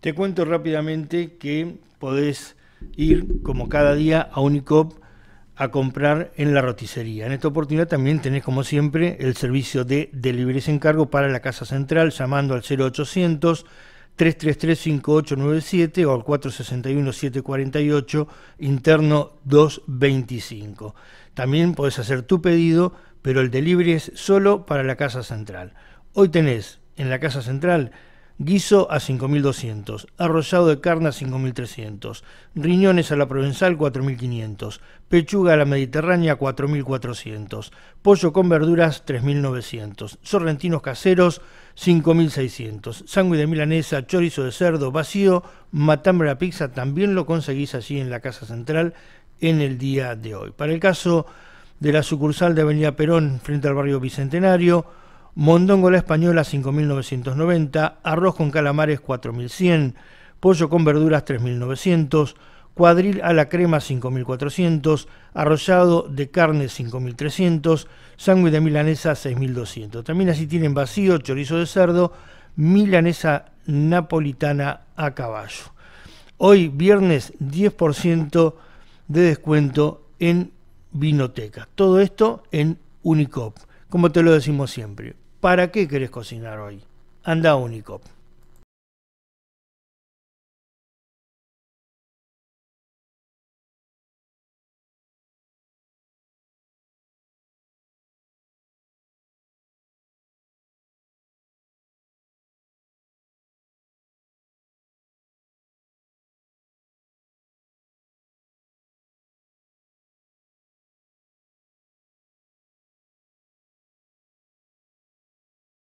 Te cuento rápidamente que podés ir como cada día a Unicop a comprar en la roticería. En esta oportunidad también tenés como siempre el servicio de delivery en cargo para la Casa Central llamando al 0800 333-5897 o al 461-748, interno 225. También podés hacer tu pedido, pero el delivery es solo para la Casa Central. Hoy tenés en la Casa Central guiso a 5.200, arrollado de carne a 5.300, riñones a la provenzal 4.500, pechuga a la mediterránea 4.400, pollo con verduras 3.900, sorrentinos caseros 5.600, sangre de milanesa, chorizo de cerdo vacío, matambre a la pizza también lo conseguís allí en la Casa Central en el día de hoy. Para el caso de la sucursal de Avenida Perón frente al barrio Bicentenario, mondongo la española 5.990, arroz con calamares 4.100, pollo con verduras 3.900, cuadril a la crema 5.400, arrollado de carne 5.300, sándwich de milanesa 6.200. También así tienen vacío, chorizo de cerdo, milanesa napolitana a caballo. Hoy viernes 10% de descuento en Vinoteca. Todo esto en Unicop como te lo decimos siempre, ¿para qué querés cocinar hoy? Anda a Unicop.